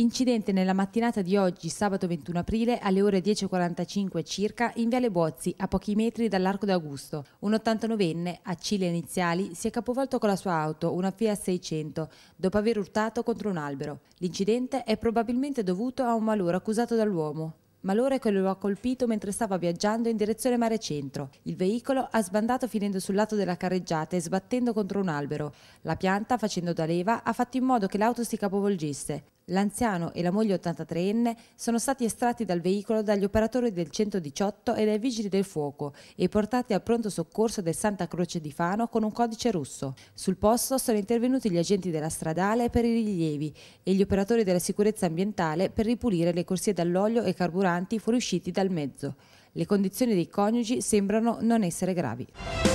Incidente nella mattinata di oggi, sabato 21 aprile, alle ore 10.45 circa, in Viale Bozzi, a pochi metri dall'Arco d'Augusto. Un 89enne, a cile iniziali, si è capovolto con la sua auto, una Fiat 600, dopo aver urtato contro un albero. L'incidente è probabilmente dovuto a un malore accusato dall'uomo. Malore che lo ha colpito mentre stava viaggiando in direzione mare centro. Il veicolo ha sbandato finendo sul lato della carreggiata e sbattendo contro un albero. La pianta, facendo da leva, ha fatto in modo che l'auto si capovolgesse. L'anziano e la moglie 83enne sono stati estratti dal veicolo dagli operatori del 118 e dai vigili del fuoco e portati al pronto soccorso del Santa Croce di Fano con un codice russo. Sul posto sono intervenuti gli agenti della stradale per i rilievi e gli operatori della sicurezza ambientale per ripulire le corsie dall'olio e carburanti fuoriusciti dal mezzo. Le condizioni dei coniugi sembrano non essere gravi.